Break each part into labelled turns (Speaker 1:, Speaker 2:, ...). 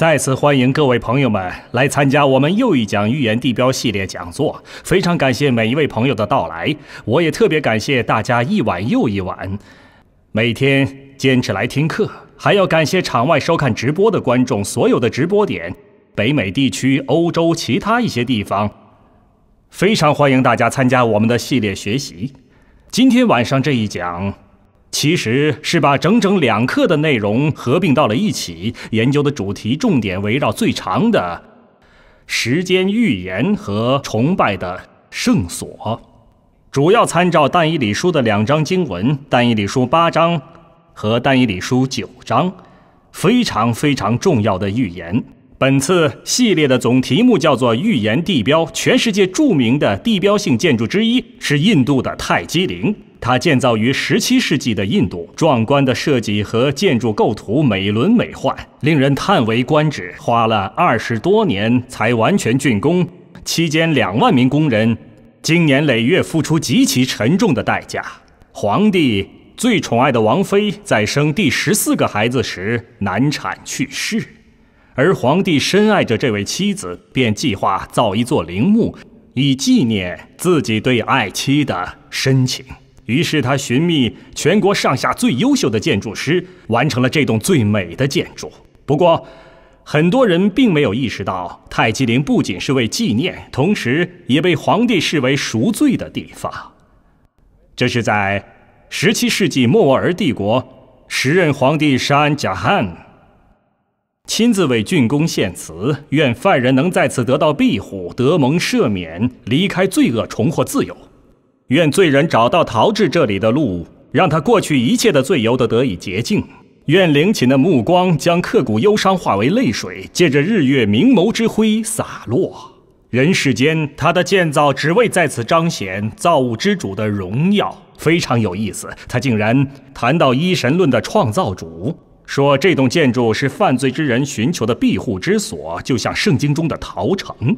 Speaker 1: 再次欢迎各位朋友们来参加我们又一讲预言地标系列讲座，非常感谢每一位朋友的到来，我也特别感谢大家一晚又一晚，每天坚持来听课，还要感谢场外收看直播的观众，所有的直播点，北美地区、欧洲其他一些地方，非常欢迎大家参加我们的系列学习。今天晚上这一讲。其实是把整整两课的内容合并到了一起，研究的主题重点围绕最长的时间预言和崇拜的圣所，主要参照但以理书的两章经文，但以理书八章和但以理书九章，非常非常重要的预言。本次系列的总题目叫做“预言地标”，全世界著名的地标性建筑之一是印度的泰姬陵。它建造于十七世纪的印度，壮观的设计和建筑构图美轮美奂，令人叹为观止。花了二十多年才完全竣工，期间两万名工人经年累月付出极其沉重的代价。皇帝最宠爱的王妃在生第十四个孩子时难产去世，而皇帝深爱着这位妻子，便计划造一座陵墓，以纪念自己对爱妻的深情。于是他寻觅全国上下最优秀的建筑师，完成了这栋最美的建筑。不过，很多人并没有意识到，泰姬陵不仅是为纪念，同时也被皇帝视为赎罪的地方。这是在17世纪莫卧儿帝国时任皇帝沙恩贾汗亲自为竣工献词，愿犯人能在此得到庇护，得蒙赦免，离开罪恶，重获自由。愿罪人找到逃至这里的路，让他过去一切的罪由得得以洁净。愿灵寝的目光将刻骨忧伤化为泪水，借着日月明眸之辉洒落人世间。他的建造只为在此彰显造物之主的荣耀。非常有意思，他竟然谈到一神论的创造主，说这栋建筑是犯罪之人寻求的庇护之所，就像圣经中的陶城。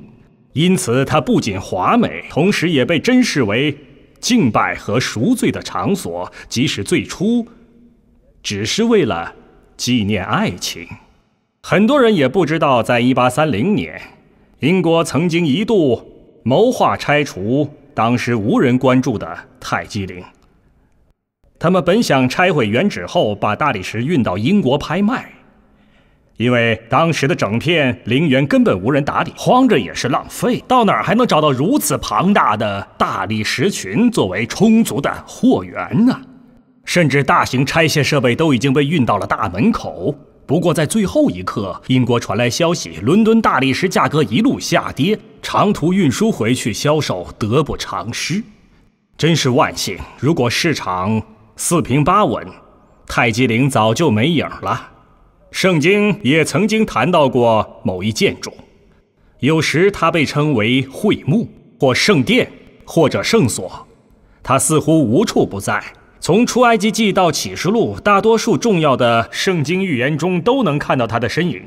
Speaker 1: 因此，它不仅华美，同时也被珍视为。敬拜和赎罪的场所，即使最初只是为了纪念爱情，很多人也不知道，在1830年，英国曾经一度谋划拆除当时无人关注的泰姬陵。他们本想拆毁原址后，把大理石运到英国拍卖。因为当时的整片陵园根本无人打理，荒着也是浪费。到哪儿还能找到如此庞大的大理石群作为充足的货源呢？甚至大型拆卸设备都已经被运到了大门口。不过在最后一刻，英国传来消息，伦敦大理石价格一路下跌，长途运输回去销售得不偿失。真是万幸，如果市场四平八稳，泰姬陵早就没影了。圣经也曾经谈到过某一建筑，有时它被称为会幕或圣殿或者圣所，它似乎无处不在。从出埃及记到启示录，大多数重要的圣经预言中都能看到它的身影。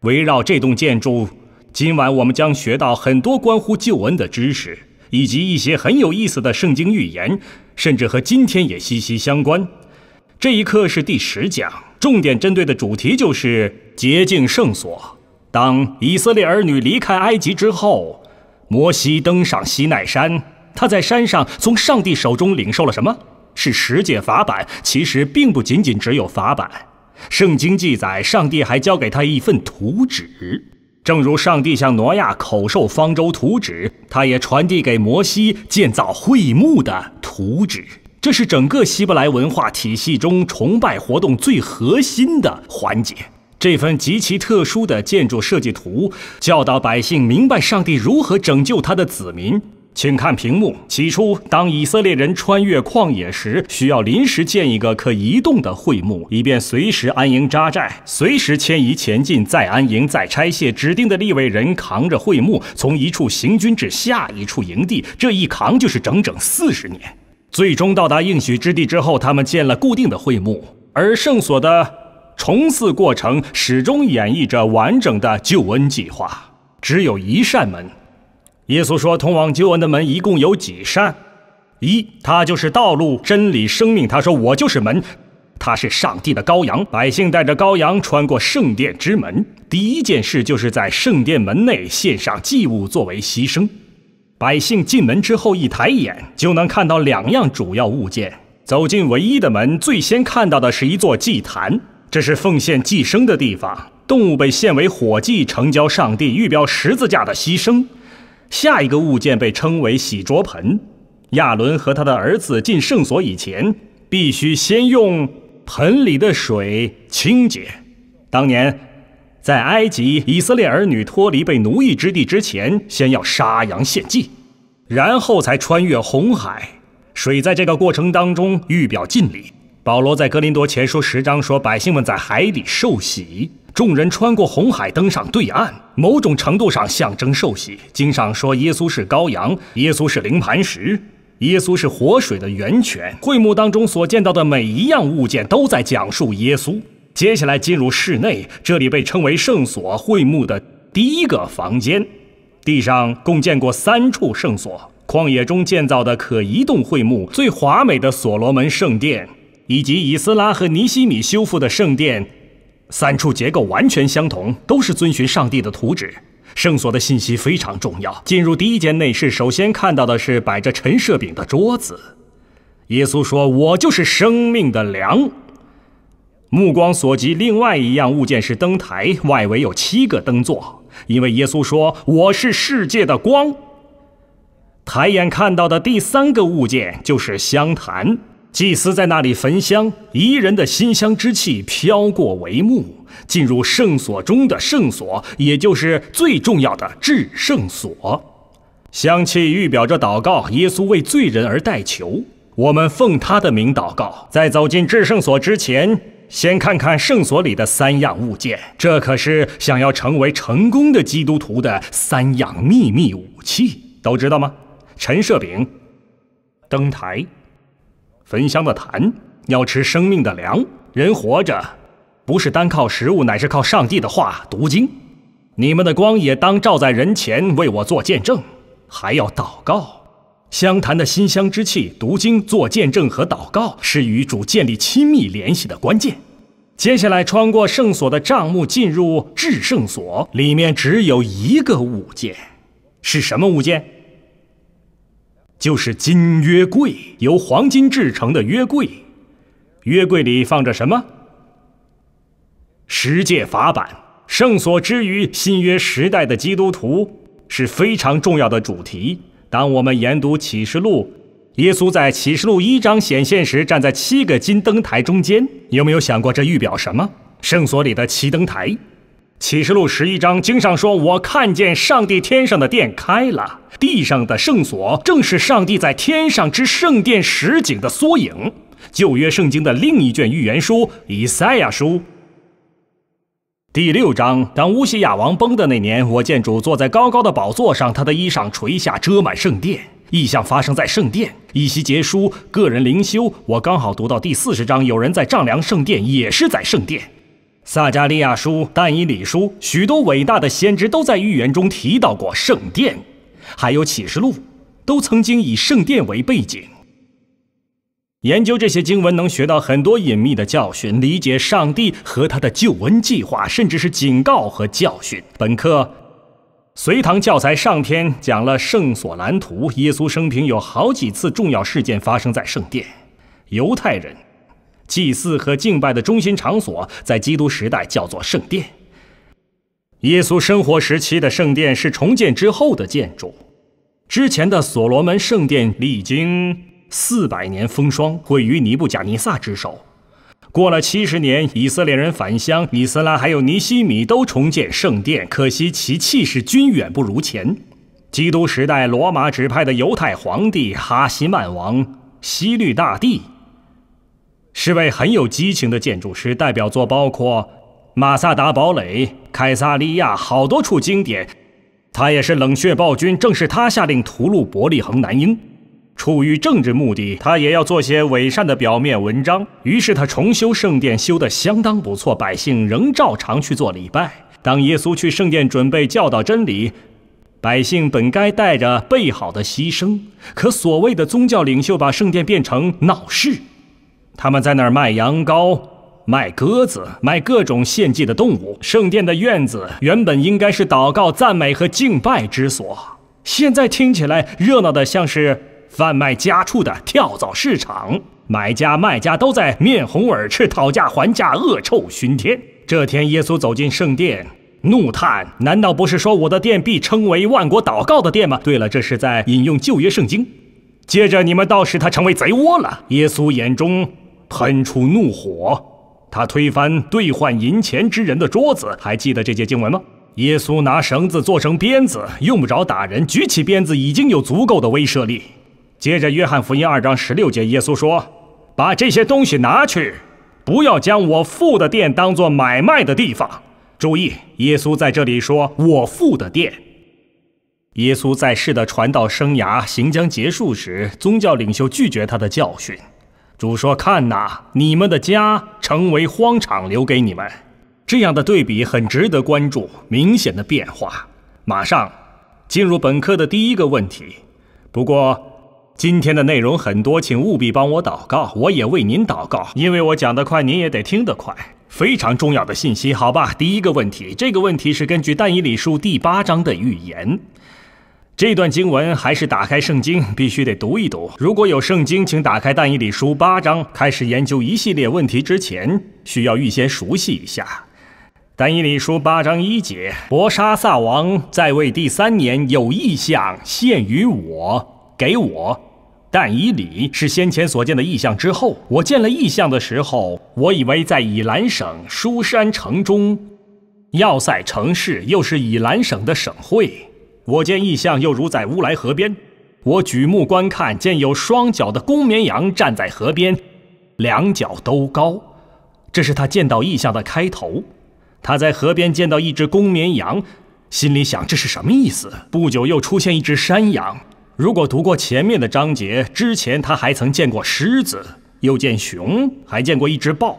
Speaker 1: 围绕这栋建筑，今晚我们将学到很多关乎救恩的知识，以及一些很有意思的圣经预言，甚至和今天也息息相关。这一课是第十讲。重点针对的主题就是洁净圣所。当以色列儿女离开埃及之后，摩西登上西奈山，他在山上从上帝手中领受了什么是十诫法版。其实并不仅仅只有法版。圣经记载，上帝还交给他一份图纸，正如上帝向挪亚口授方舟图纸，他也传递给摩西建造会幕的图纸。这是整个希伯来文化体系中崇拜活动最核心的环节。这份极其特殊的建筑设计图，教导百姓明白上帝如何拯救他的子民。请看屏幕。起初，当以色列人穿越旷野时，需要临时建一个可移动的会幕，以便随时安营扎寨，随时迁移前进，再安营再拆卸。指定的立位人扛着会幕，从一处行军至下一处营地，这一扛就是整整四十年。最终到达应许之地之后，他们建了固定的会幕，而圣所的重祀过程始终演绎着完整的救恩计划。只有一扇门，耶稣说：“通往救恩的门一共有几扇？一，它就是道路、真理、生命。他说：‘我就是门，他是上帝的羔羊。’百姓带着羔羊穿过圣殿之门，第一件事就是在圣殿门内献上祭物作为牺牲。”百姓进门之后，一抬眼就能看到两样主要物件。走进唯一的门，最先看到的是一座祭坛，这是奉献祭牲的地方。动物被献为火祭，成交上帝，预标十字架的牺牲。下一个物件被称为洗濯盆。亚伦和他的儿子进圣所以前，必须先用盆里的水清洁。当年。在埃及，以色列儿女脱离被奴役之地之前，先要杀羊献祭，然后才穿越红海。水在这个过程当中欲表敬礼。保罗在格林多前书十章说：“百姓们在海里受洗，众人穿过红海，登上对岸，某种程度上象征受洗。”经上说：“耶稣是羔羊，耶稣是灵磐石，耶稣是活水的源泉。”会幕当中所见到的每一样物件都在讲述耶稣。接下来进入室内，这里被称为圣所会幕的第一个房间。地上共建过三处圣所：旷野中建造的可移动会幕、最华美的所罗门圣殿，以及以斯拉和尼西米修复的圣殿。三处结构完全相同，都是遵循上帝的图纸。圣所的信息非常重要。进入第一间内室，首先看到的是摆着陈设饼的桌子。耶稣说：“我就是生命的粮。”目光所及，另外一样物件是灯台，外围有七个灯座。因为耶稣说：“我是世界的光。”抬眼看到的第三个物件就是香坛，祭司在那里焚香，怡人的馨香之气飘过帷幕，进入圣所中的圣所，也就是最重要的至圣所。香气预表着祷告，耶稣为罪人而代求，我们奉他的名祷告。在走进至圣所之前。先看看圣所里的三样物件，这可是想要成为成功的基督徒的三样秘密武器，都知道吗？陈设饼、登台、焚香的坛，要吃生命的粮。人活着，不是单靠食物，乃是靠上帝的话。读经，你们的光也当照在人前，为我做见证，还要祷告。香坛的馨香之气，读经、做见证和祷告，是与主建立亲密联系的关键。接下来，穿过圣所的帐幕，进入至圣所，里面只有一个物件，是什么物件？就是金约柜，由黄金制成的约柜。约柜里放着什么？十诫法版。圣所之于新约时代的基督徒是非常重要的主题。当我们研读启示录。耶稣在启示录一章显现时，站在七个金灯台中间。有没有想过，这预表什么？圣所里的七灯台。启示录十一章经上说：“我看见上帝天上的殿开了，地上的圣所正是上帝在天上之圣殿实景的缩影。”旧约圣经的另一卷预言书《以赛亚书》第六章，当乌西雅王崩的那年，我见主坐在高高的宝座上，他的衣裳垂下遮满圣殿。意象发生在圣殿。一席结书、个人灵修，我刚好读到第四十章。有人在丈量圣殿，也是在圣殿。撒加利亚书、但以理书，许多伟大的先知都在预言中提到过圣殿，还有启示录，都曾经以圣殿为背景。研究这些经文，能学到很多隐秘的教训，理解上帝和他的救恩计划，甚至是警告和教训。本课。隋唐教材上篇讲了圣索兰图。耶稣生平有好几次重要事件发生在圣殿，犹太人祭祀和敬拜的中心场所，在基督时代叫做圣殿。耶稣生活时期的圣殿是重建之后的建筑，之前的所罗门圣殿历经四百年风霜，毁于尼布甲尼撒之手。过了七十年，以色列人返乡，以斯拉还有尼西米都重建圣殿，可惜其气势均远不如前。基督时代罗马指派的犹太皇帝哈西曼王希律大帝，是位很有激情的建筑师，代表作包括马萨达堡垒、凯撒利亚好多处经典。他也是冷血暴君，正是他下令屠戮伯利恒男婴。出于政治目的，他也要做些伪善的表面文章。于是他重修圣殿，修得相当不错，百姓仍照常去做礼拜。当耶稣去圣殿准备教导真理，百姓本该带着备好的牺牲，可所谓的宗教领袖把圣殿变成闹市，他们在那儿卖羊羔、卖鸽子、卖各种献祭的动物。圣殿的院子原本应该是祷告、赞美和敬拜之所，现在听起来热闹得像是。贩卖家畜的跳蚤市场，买家卖家都在面红耳赤讨价还价，恶臭熏天。这天，耶稣走进圣殿，怒叹：“难道不是说我的殿必称为万国祷告的殿吗？”对了，这是在引用旧约圣经。接着，你们倒使他成为贼窝了。耶稣眼中喷出怒火，他推翻兑换银钱之人的桌子。还记得这节经文吗？耶稣拿绳子做成鞭子，用不着打人，举起鞭子已经有足够的威慑力。接着，《约翰福音》二章十六节，耶稣说：“把这些东西拿去，不要将我父的店当做买卖的地方。”注意，耶稣在这里说“我父的店”。耶稣在世的传道生涯行将结束时，宗教领袖拒绝他的教训。主说：“看哪，你们的家成为荒场，留给你们。”这样的对比很值得关注，明显的变化。马上进入本课的第一个问题。不过。今天的内容很多，请务必帮我祷告，我也为您祷告，因为我讲得快，您也得听得快。非常重要的信息，好吧？第一个问题，这个问题是根据但以理书第八章的预言，这段经文还是打开圣经，必须得读一读。如果有圣经，请打开但以理书八章，开始研究一系列问题之前，需要预先熟悉一下。但以理书八章一节：博沙萨王在位第三年，有异象现于我。给我，但以礼是先前所见的异象之后，我见了异象的时候，我以为在以兰省舒山城中，要塞城市又是以兰省的省会。我见异象又如在乌来河边，我举目观看，见有双脚的公绵羊站在河边，两脚都高。这是他见到异象的开头。他在河边见到一只公绵羊，心里想这是什么意思？不久又出现一只山羊。如果读过前面的章节，之前他还曾见过狮子，又见熊，还见过一只豹。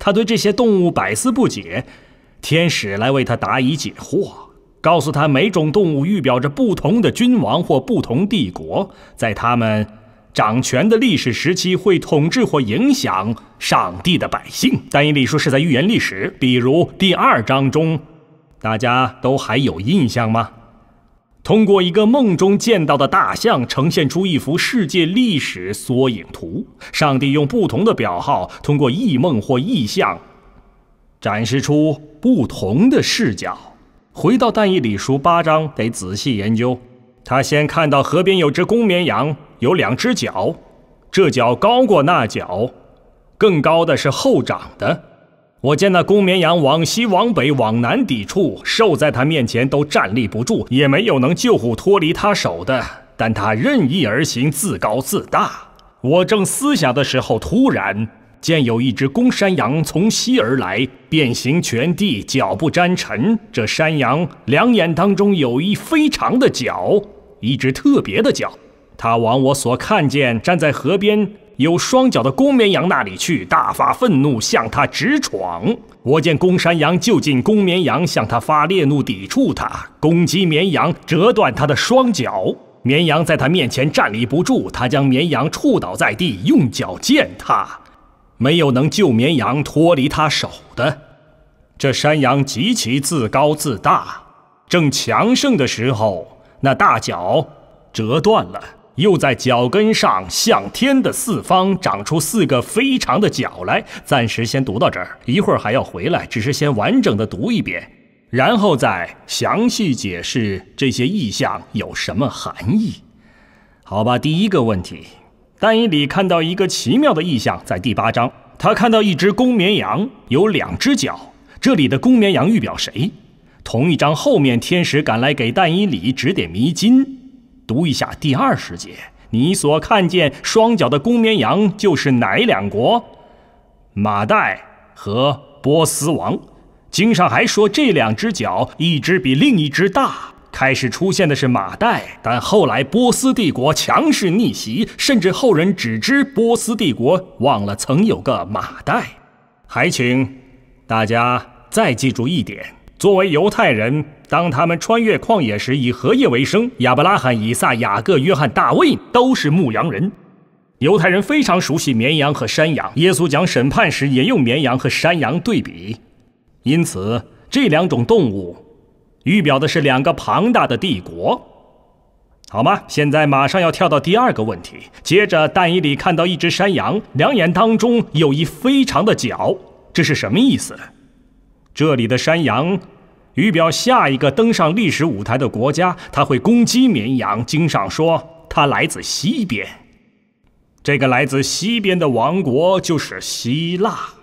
Speaker 1: 他对这些动物百思不解。天使来为他答疑解惑，告诉他每种动物预表着不同的君王或不同帝国，在他们掌权的历史时期会统治或影响上帝的百姓。但以理说是在预言历史，比如第二章中，大家都还有印象吗？通过一个梦中见到的大象，呈现出一幅世界历史缩影图。上帝用不同的表号，通过异梦或异象，展示出不同的视角。回到《但以理书》八章，得仔细研究。他先看到河边有只公绵羊，有两只脚，这脚高过那脚，更高的是后长的。我见那公绵羊往西、往北、往南抵触，兽在他面前都站立不住，也没有能救护脱离他手的。但他任意而行，自高自大。我正思想的时候，突然见有一只公山羊从西而来，变形全地，脚不沾尘。这山羊两眼当中有一非常的角，一只特别的角。它往我所看见站在河边。有双脚的公绵羊那里去大发愤怒，向他直闯。我见公山羊就近公绵羊，向他发烈怒，抵触他，攻击绵羊，折断他的双脚。绵羊在他面前站立不住，他将绵羊触倒在地，用脚践踏。没有能救绵羊脱离他手的。这山羊极其自高自大，正强盛的时候，那大脚折断了。又在脚跟上向天的四方长出四个非常的角来。暂时先读到这儿，一会儿还要回来，只是先完整的读一遍，然后再详细解释这些意象有什么含义。好吧，第一个问题，但以里看到一个奇妙的意象，在第八章，他看到一只公绵羊有两只脚，这里的公绵羊预表谁？同一章后面天使赶来给但以里指点迷津。读一下第二十节，你所看见双脚的公绵羊就是哪两国？马代和波斯王。经上还说，这两只脚，一只比另一只大。开始出现的是马代，但后来波斯帝国强势逆袭，甚至后人只知波斯帝国，忘了曾有个马代。还请大家再记住一点。作为犹太人，当他们穿越旷野时，以荷叶为生。亚伯拉罕、以撒、雅各、约翰、大卫都是牧羊人。犹太人非常熟悉绵羊和山羊。耶稣讲审判时也用绵羊和山羊对比，因此这两种动物预表的是两个庞大的帝国，好吗？现在马上要跳到第二个问题。接着，但以里看到一只山羊，两眼当中有一非常的角，这是什么意思？这里的山羊，预表下一个登上历史舞台的国家，它会攻击绵羊。经上说，它来自西边。这个来自西边的王国就是希腊。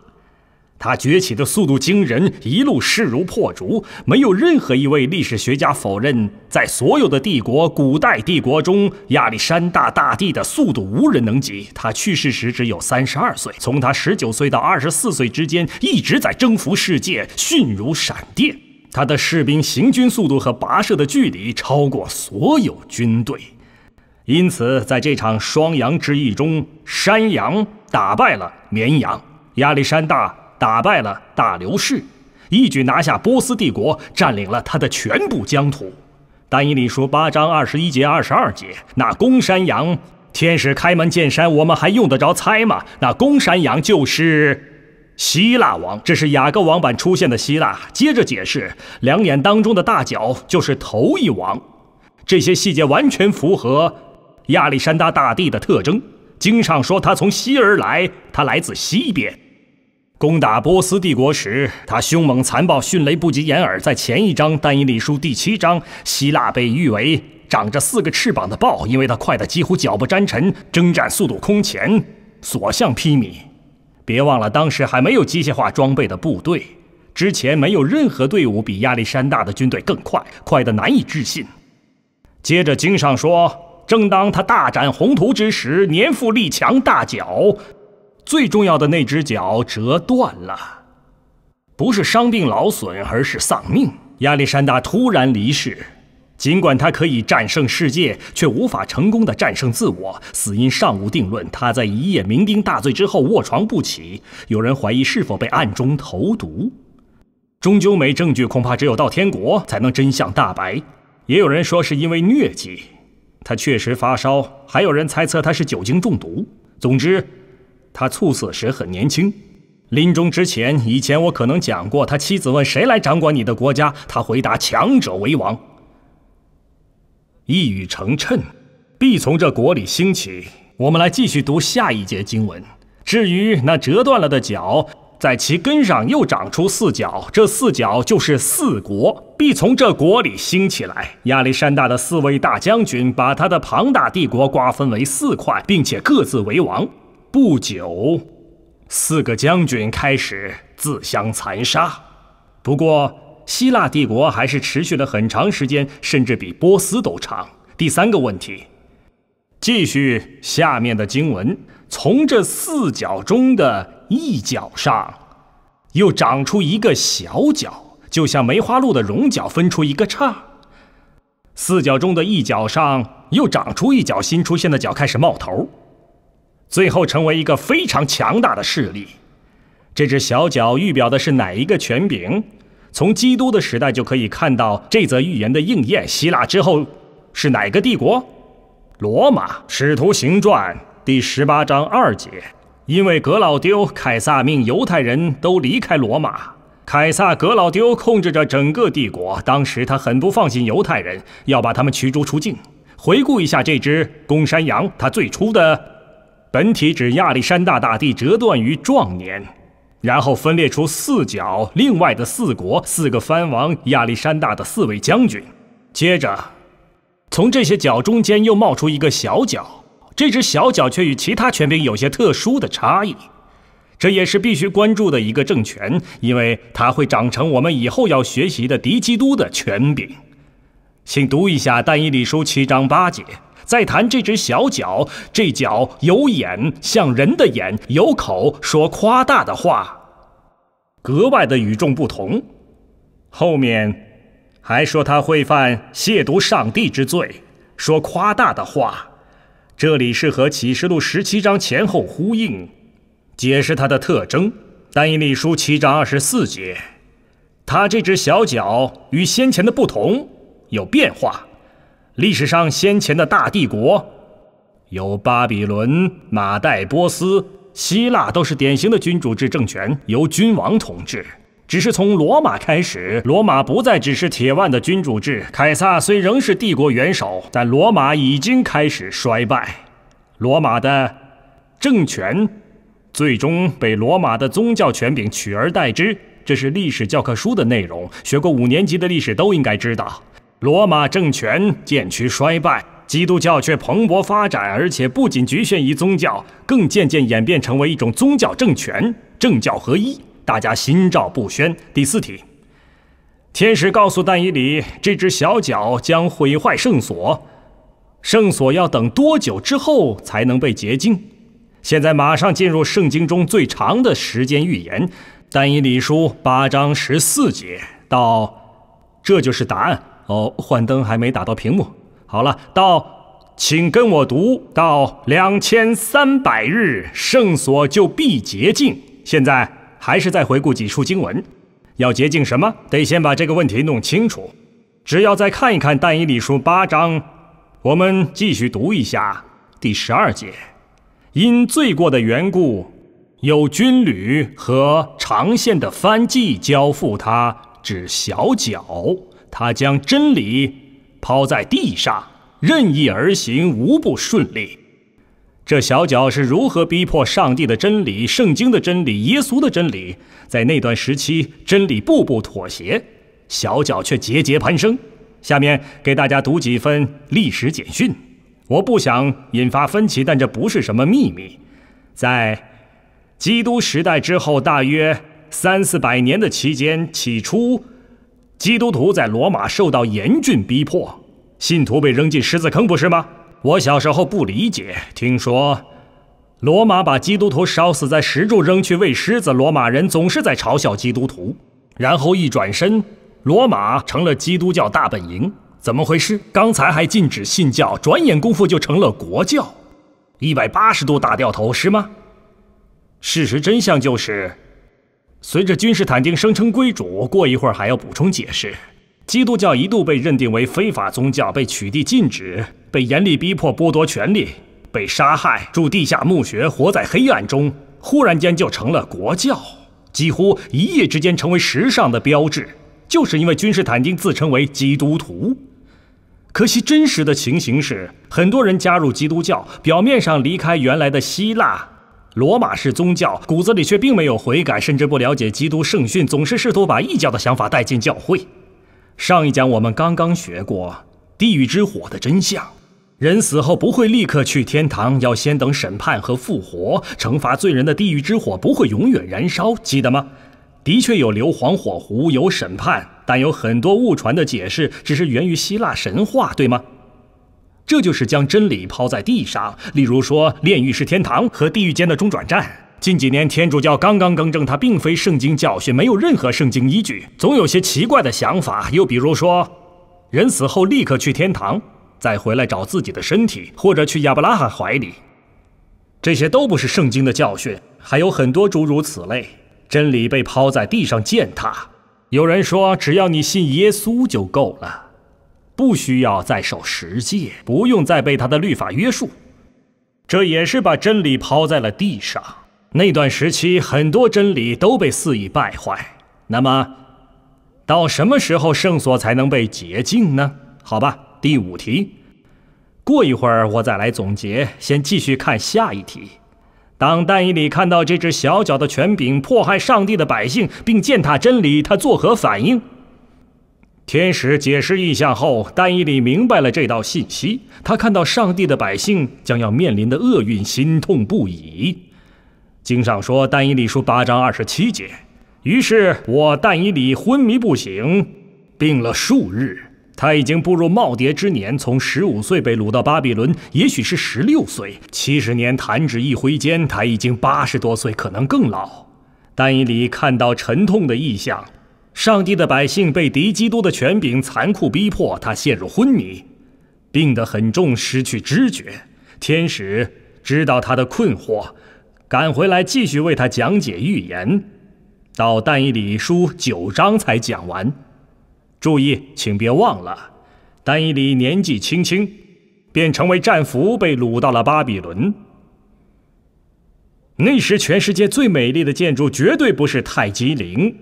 Speaker 1: 他崛起的速度惊人，一路势如破竹，没有任何一位历史学家否认，在所有的帝国古代帝国中，亚历山大大帝的速度无人能及。他去世时只有三十二岁，从他十九岁到二十四岁之间，一直在征服世界，迅如闪电。他的士兵行军速度和跋涉的距离超过所有军队，因此在这场双羊之役中，山羊打败了绵羊。亚历山大。打败了大流士，一举拿下波斯帝国，占领了他的全部疆土。但以理书八章二十一节、二十二节，那公山羊天使开门见山，我们还用得着猜吗？那公山羊就是希腊王，这是雅各王版出现的希腊。接着解释，两眼当中的大角就是头一王，这些细节完全符合亚历山大大帝的特征。经上说他从西而来，他来自西边。攻打波斯帝国时，他凶猛残暴，迅雷不及掩耳。在前一章《但以理书》第七章，希腊被誉为“长着四个翅膀的豹”，因为他快得几乎脚不沾尘，征战速度空前，所向披靡。别忘了，当时还没有机械化装备的部队，之前没有任何队伍比亚历山大的军队更快，快得难以置信。接着经上说：“正当他大展宏图之时，年富力强大脚。最重要的那只脚折断了，不是伤病劳损，而是丧命。亚历山大突然离世，尽管他可以战胜世界，却无法成功的战胜自我。死因尚无定论。他在一夜酩酊大醉之后卧床不起，有人怀疑是否被暗中投毒，终究没证据。恐怕只有到天国才能真相大白。也有人说是因为疟疾，他确实发烧。还有人猜测他是酒精中毒。总之。他猝死时很年轻，临终之前，以前我可能讲过。他妻子问：“谁来掌管你的国家？”他回答：“强者为王。”一语成谶，必从这国里兴起。我们来继续读下一节经文。至于那折断了的脚，在其根上又长出四角，这四角就是四国，必从这国里兴起来。亚历山大的四位大将军把他的庞大帝国瓜分为四块，并且各自为王。不久，四个将军开始自相残杀。不过，希腊帝国还是持续了很长时间，甚至比波斯都长。第三个问题，继续下面的经文：从这四角中的一角上，又长出一个小角，就像梅花鹿的茸角分出一个叉。四角中的一角上又长出一角，新出现的角开始冒头。最后成为一个非常强大的势力。这只小脚预表的是哪一个权柄？从基督的时代就可以看到这则预言的应验。希腊之后是哪个帝国？罗马。《使徒行传》第十八章二节，因为格老丢凯撒命犹太人都离开罗马。凯撒格老丢控制着整个帝国，当时他很不放心犹太人，要把他们驱逐出境。回顾一下这只公山羊，它最初的。本体指亚历山大大帝折断于壮年，然后分裂出四角，另外的四国，四个藩王，亚历山大的四位将军。接着，从这些角中间又冒出一个小角，这只小角却与其他权柄有些特殊的差异，这也是必须关注的一个政权，因为它会长成我们以后要学习的狄基督的权柄。请读一下《但以理书》七章八节。再谈这只小脚，这脚有眼，像人的眼；有口，说夸大的话，格外的与众不同。后面还说他会犯亵渎上帝之罪，说夸大的话。这里是和启示录十七章前后呼应，解释它的特征。但以理书七章二十四节，他这只小脚与先前的不同，有变化。历史上先前的大帝国，有巴比伦、马代、波斯、希腊，都是典型的君主制政权，由君王统治。只是从罗马开始，罗马不再只是铁腕的君主制。凯撒虽仍是帝国元首，但罗马已经开始衰败。罗马的政权最终被罗马的宗教权柄取而代之，这是历史教科书的内容。学过五年级的历史都应该知道。罗马政权渐趋衰败，基督教却蓬勃发展，而且不仅局限于宗教，更渐渐演变成为一种宗教政权，政教合一，大家心照不宣。第四题，天使告诉但以理，这只小脚将毁坏圣所，圣所要等多久之后才能被洁净？现在马上进入圣经中最长的时间预言，但以理书八章十四节到，这就是答案。哦，幻灯还没打到屏幕。好了，到，请跟我读到两千三百日圣所就必洁净。现在还是再回顾几处经文，要洁净什么？得先把这个问题弄清楚。只要再看一看但以理书八章，我们继续读一下第十二节，因罪过的缘故，有军旅和长线的番迹，交付他只小脚。他将真理抛在地上，任意而行，无不顺利。这小脚是如何逼迫上帝的真理、圣经的真理、耶稣的真理？在那段时期，真理步步妥协，小脚却节节攀升。下面给大家读几份历史简讯。我不想引发分歧，但这不是什么秘密。在基督时代之后，大约三四百年的期间，起初。基督徒在罗马受到严峻逼迫，信徒被扔进狮子坑，不是吗？我小时候不理解，听说罗马把基督徒烧死在石柱，扔去喂狮子。罗马人总是在嘲笑基督徒，然后一转身，罗马成了基督教大本营。怎么回事？刚才还禁止信教，转眼功夫就成了国教，一百八十度大掉头，是吗？事实真相就是。随着君士坦丁声称归主，过一会儿还要补充解释。基督教一度被认定为非法宗教，被取缔、禁止，被严厉逼迫、剥夺权利，被杀害，住地下墓穴，活在黑暗中。忽然间就成了国教，几乎一夜之间成为时尚的标志，就是因为君士坦丁自称为基督徒。可惜，真实的情形是，很多人加入基督教，表面上离开原来的希腊。罗马式宗教骨子里却并没有悔改，甚至不了解基督圣训，总是试图把异教的想法带进教会。上一讲我们刚刚学过地狱之火的真相：人死后不会立刻去天堂，要先等审判和复活。惩罚罪人的地狱之火不会永远燃烧，记得吗？的确有硫磺火湖，有审判，但有很多误传的解释只是源于希腊神话，对吗？这就是将真理抛在地上，例如说，炼狱是天堂和地狱间的中转站。近几年，天主教刚刚更正，它并非圣经教训，没有任何圣经依据，总有些奇怪的想法。又比如说，人死后立刻去天堂，再回来找自己的身体，或者去亚伯拉罕怀里，这些都不是圣经的教训，还有很多诸如此类。真理被抛在地上践踏。有人说，只要你信耶稣就够了。不需要再受十诫，不用再被他的律法约束，这也是把真理抛在了地上。那段时期，很多真理都被肆意败坏。那么，到什么时候圣所才能被洁净呢？好吧，第五题。过一会儿我再来总结，先继续看下一题。当但以理看到这只小脚的权柄迫害上帝的百姓，并践踏真理，他作何反应？天使解释意象后，但以理明白了这道信息。他看到上帝的百姓将要面临的厄运，心痛不已。经上说，但以理书八章二十七节。于是，我但以理昏迷不醒，病了数日。他已经步入耄耋之年，从十五岁被掳到巴比伦，也许是十六岁。七十年弹指一挥间，他已经八十多岁，可能更老。但以理看到沉痛的意象。上帝的百姓被敌基督的权柄残酷逼迫，他陷入昏迷，病得很重，失去知觉。天使知道他的困惑，赶回来继续为他讲解预言，到但以理书九章才讲完。注意，请别忘了，但以理年纪轻轻便成为战俘，被掳到了巴比伦。那时，全世界最美丽的建筑绝对不是泰姬陵。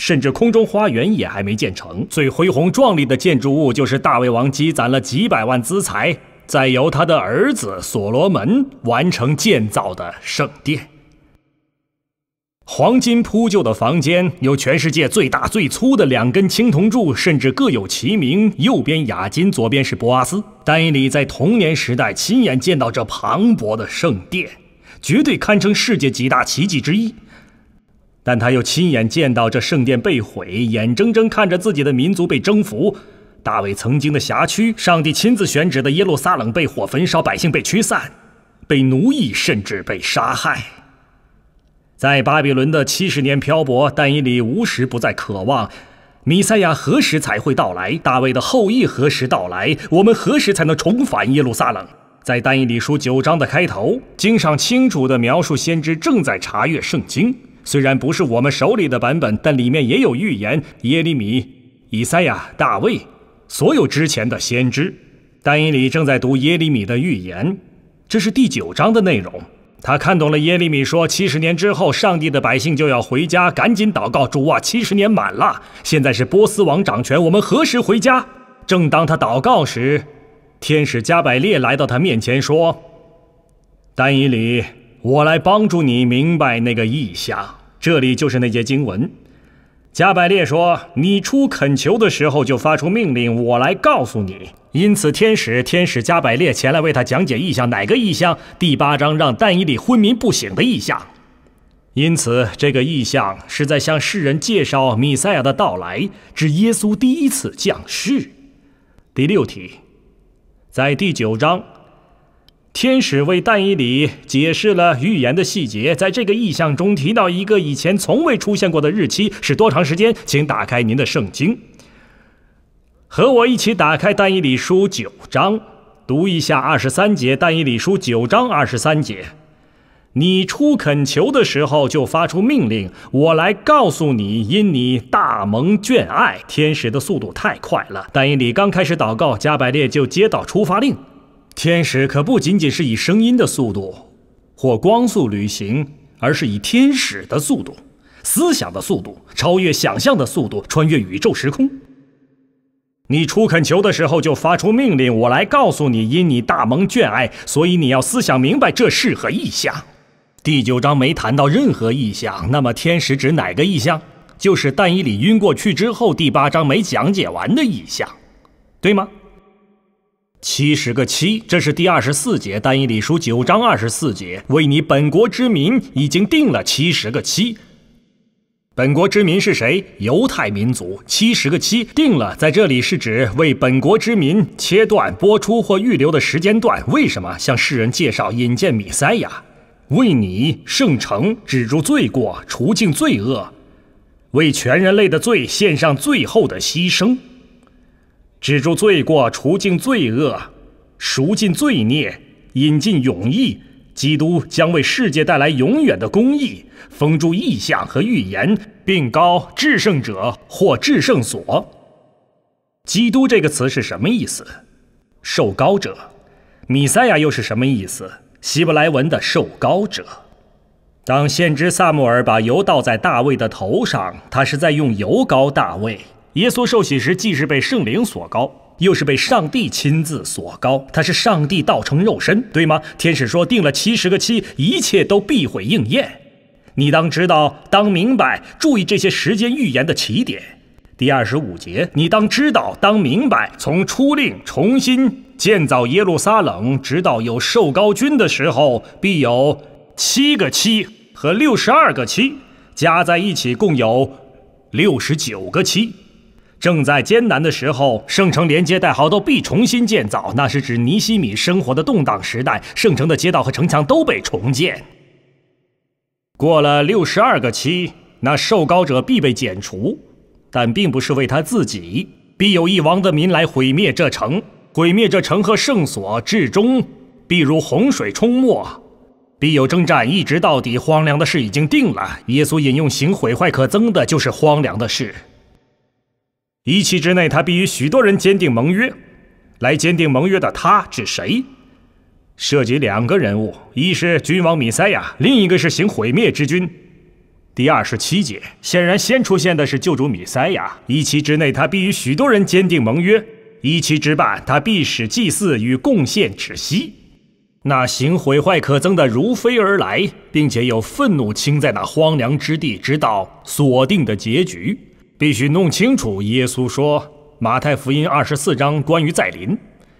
Speaker 1: 甚至空中花园也还没建成。最恢宏壮丽的建筑物，就是大卫王积攒了几百万资财，再由他的儿子所罗门完成建造的圣殿。黄金铺就的房间，有全世界最大最粗的两根青铜柱，甚至各有其名。右边雅金，左边是博阿斯。丹尼里在童年时代亲眼见到这磅礴的圣殿，绝对堪称世界几大奇迹之一。但他又亲眼见到这圣殿被毁，眼睁睁看着自己的民族被征服。大卫曾经的辖区，上帝亲自选址的耶路撒冷被火焚烧，百姓被驱散，被奴役，甚至被杀害。在巴比伦的七十年漂泊，但以里无时不在渴望：米赛亚何时才会到来？大卫的后裔何时到来？我们何时才能重返耶路撒冷？在但以里书九章的开头，经上清楚地描述先知正在查阅圣经。虽然不是我们手里的版本，但里面也有预言。耶利米、以赛亚、大卫，所有之前的先知。丹以里正在读耶利米的预言，这是第九章的内容。他看懂了耶利米说，七十年之后，上帝的百姓就要回家，赶紧祷告主啊，七十年满了，现在是波斯王掌权，我们何时回家？正当他祷告时，天使加百列来到他面前说：“丹以里。”我来帮助你明白那个意象，这里就是那节经文。加百列说：“你出恳求的时候，就发出命令。”我来告诉你。因此，天使天使加百列前来为他讲解意象，哪个意象？第八章让但以里昏迷不醒的意象。因此，这个意象是在向世人介绍米赛亚的到来，指耶稣第一次降世。第六题，在第九章。天使为但以理解释了预言的细节，在这个意象中提到一个以前从未出现过的日期，是多长时间？请打开您的圣经，和我一起打开但以理书九章，读一下二十三节。但以理书九章二十三节：“你出恳求的时候，就发出命令，我来告诉你，因你大蒙眷爱。”天使的速度太快了，但以理刚开始祷告，加百列就接到出发令。天使可不仅仅是以声音的速度或光速旅行，而是以天使的速度、思想的速度、超越想象的速度，穿越宇宙时空。你出恳求的时候就发出命令，我来告诉你。因你大蒙眷爱，所以你要思想明白这事和意象。第九章没谈到任何意象，那么天使指哪个意象？就是但以理晕过去之后，第八章没讲解完的意象，对吗？七十个七，这是第二十四节，单一理书九章二十四节，为你本国之民已经定了七十个七。本国之民是谁？犹太民族。七十个七定了，在这里是指为本国之民切断、播出或预留的时间段。为什么向世人介绍、引荐米塞亚？为你圣城止住罪过，除尽罪恶，为全人类的罪献上最后的牺牲。止住罪过，除尽罪恶，赎尽罪孽，引进永义。基督将为世界带来永远的公义。封住异象和预言，并高至圣者或至圣所。基督这个词是什么意思？受高者。米塞亚又是什么意思？希伯来文的受高者。当先知萨穆尔把油倒在大卫的头上，他是在用油膏大卫。耶稣受洗时，既是被圣灵所高，又是被上帝亲自所高，他是上帝道成肉身，对吗？天使说定了七十个七，一切都必会应验。你当知道，当明白，注意这些时间预言的起点。第二十五节，你当知道，当明白，从初令重新建造耶路撒冷，直到有受膏君的时候，必有七个七和六十二个七，加在一起共有六十九个七。正在艰难的时候，圣城连接带号都必重新建造。那是指尼西米生活的动荡时代，圣城的街道和城墙都被重建。过了六十二个期，那受膏者必被剪除，但并不是为他自己，必有一王的民来毁灭这城，毁灭这城和圣所，至终必如洪水冲没，必有征战，一直到底荒凉的事已经定了。耶稣引用行毁坏可憎的，就是荒凉的事。一期之内，他必与许多人坚定盟约。来坚定盟约的他是谁？涉及两个人物，一是君王米塞亚，另一个是行毁灭之君。第二十七节，显然先出现的是救主米塞亚。一期之内，他必与许多人坚定盟约；一期之半，他必使祭祀与贡献止息。那行毁坏可憎的如飞而来，并且有愤怒倾在那荒凉之地，直到锁定的结局。必须弄清楚，耶稣说《马太福音》二十四章关于再临，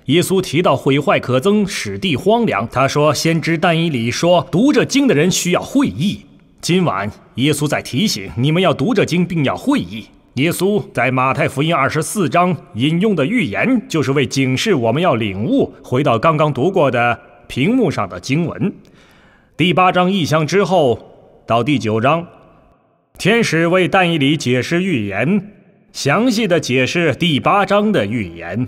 Speaker 1: 耶稣提到毁坏可憎，使地荒凉。他说，先知但以理说，读着经的人需要会意。今晚，耶稣在提醒你们要读着经，并要会意。耶稣在《马太福音》二十四章引用的预言，就是为警示我们要领悟。回到刚刚读过的屏幕上的经文，第八章异象之后到第九章。天使为但以理解释预言，详细的解释第八章的预言。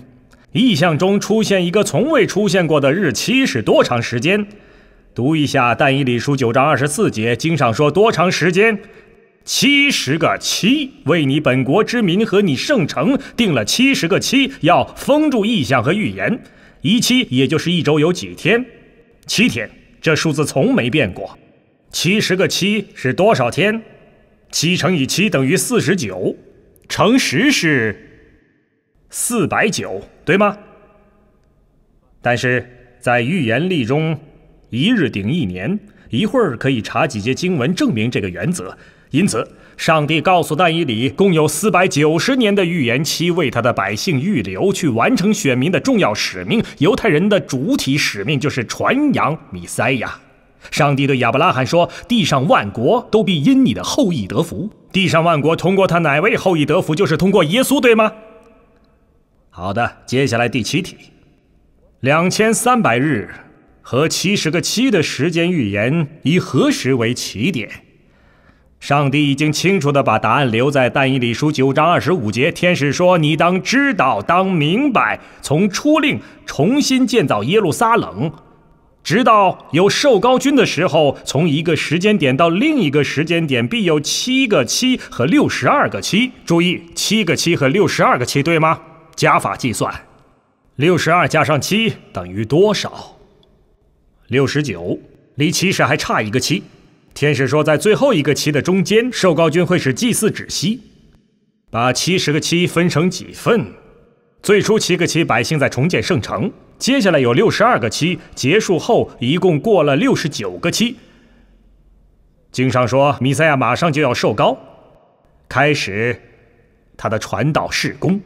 Speaker 1: 意象中出现一个从未出现过的日期是多长时间？读一下但以理书九章二十四节，经上说多长时间？七十个七，为你本国之民和你圣城定了七十个七，要封住意象和预言。一七也就是一周有几天？七天。这数字从没变过。七十个七是多少天？七乘以七等于四十九，乘十是四百九，对吗？但是在预言例中，一日顶一年，一会儿可以查几节经文证明这个原则。因此，上帝告诉但以里，共有四百九十年的预言期为他的百姓预留，去完成选民的重要使命。犹太人的主体使命就是传扬弥赛亚。上帝对亚伯拉罕说：“地上万国都必因你的后裔得福。地上万国通过他哪位后裔得福？就是通过耶稣，对吗？”好的，接下来第七题：两千三百日和七十个七的时间预言以何时为起点？上帝已经清楚地把答案留在《但以理书》九章二十五节。天使说：“你当知道，当明白，从初令重新建造耶路撒冷。”直到有寿高君的时候，从一个时间点到另一个时间点，必有七个七和六十二个七。注意，七个七和六十二个七，对吗？加法计算，六十二加上七等于多少？六十九，离七十还差一个七。天使说，在最后一个七的中间，寿高君会使祭祀止息。把七十个七分成几份？最初七个七，百姓在重建圣城。接下来有六十二个期，结束后一共过了六十九个期。经上说，弥赛亚马上就要受膏，开始他的传道事工。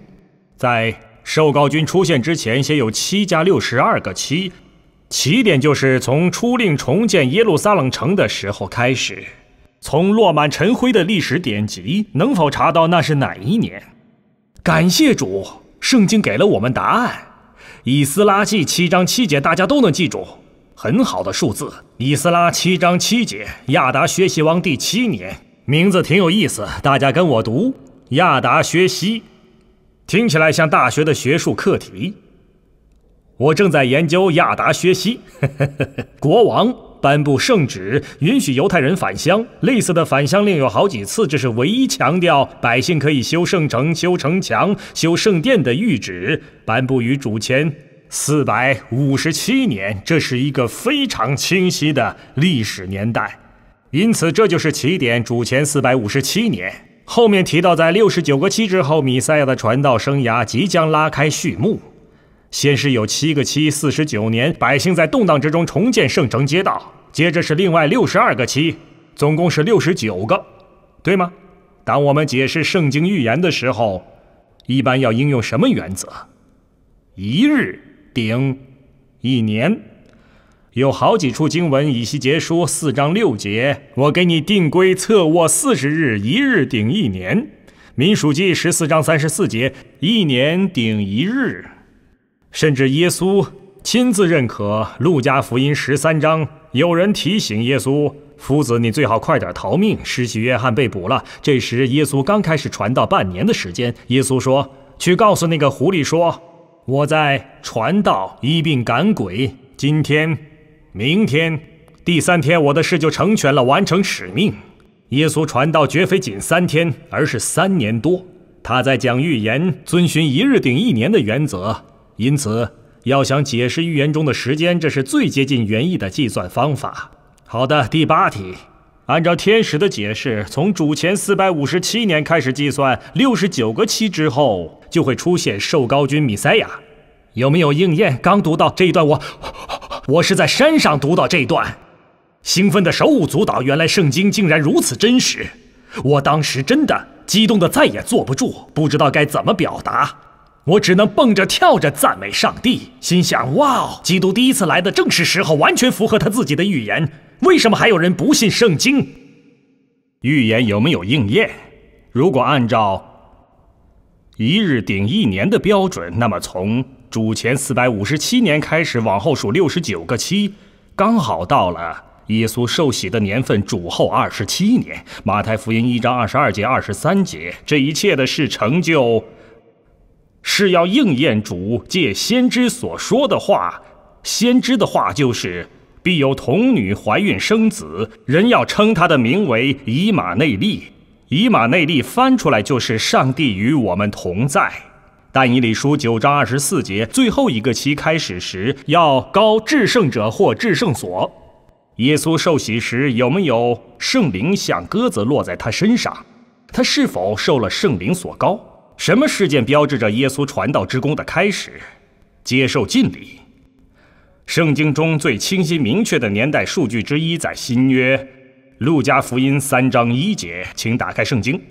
Speaker 1: 在受膏君出现之前，先有七加六十二个期，起点就是从初令重建耶路撒冷城的时候开始。从落满尘灰的历史典籍能否查到那是哪一年？感谢主，圣经给了我们答案。以斯拉记七章七节，大家都能记住，很好的数字。以斯拉七章七节，亚达薛西王第七年，名字挺有意思，大家跟我读：亚达薛西，听起来像大学的学术课题。我正在研究亚达薛西 国王。颁布圣旨，允许犹太人返乡。类似的返乡令有好几次，这是唯一强调百姓可以修圣城、修城墙、修圣殿的谕旨，颁布于主前四百五十七年。这是一个非常清晰的历史年代，因此这就是起点。主前四百五十七年后面提到，在六十九个七之后，米塞亚的传道生涯即将拉开序幕。先是有七个七四十九年，百姓在动荡之中重建圣城街道。接着是另外六十二个七，总共是六十九个，对吗？当我们解释圣经预言的时候，一般要应用什么原则？一日顶一年。有好几处经文，以西结书四章六节，我给你定规：侧卧四十日，一日顶一年。民数记十四章三十四节，一年顶一日。甚至耶稣亲自认可《路加福音》十三章。有人提醒耶稣：“夫子，你最好快点逃命，失去约翰被捕了。”这时，耶稣刚开始传道半年的时间。耶稣说：“去告诉那个狐狸说，我在传道，医病赶鬼。今天、明天、第三天，我的事就成全了，完成使命。”耶稣传道绝非仅三天，而是三年多。他在讲预言，遵循一日顶一年的原则。因此，要想解释预言中的时间，这是最接近原意的计算方法。好的，第八题，按照天使的解释，从主前四百五十七年开始计算，六十九个期之后就会出现受高君米塞亚，有没有应验？刚读到这一段，我我是在山上读到这一段，兴奋的手舞足蹈。原来圣经竟然如此真实，我当时真的激动的再也坐不住，不知道该怎么表达。我只能蹦着跳着赞美上帝，心想：哇哦，基督第一次来的正是时候，完全符合他自己的预言。为什么还有人不信圣经？预言有没有应验？如果按照一日顶一年的标准，那么从主前四百五十七年开始往后数六十九个七，刚好到了耶稣受洗的年份。主后二十七年，马太福音一章二十二节、二十三节，这一切的事成就。是要应验主借先知所说的话，先知的话就是必有童女怀孕生子，人要称他的名为以马内利。以马内利翻出来就是上帝与我们同在。但以理书九章二十四节最后一个期开始时要高至圣者或至圣所。耶稣受洗时有没有圣灵像鸽子落在他身上？他是否受了圣灵所高？什么事件标志着耶稣传道之功的开始？接受敬礼。圣经中最清晰明确的年代数据之一在新约《路加福音》三章一节。请打开圣经。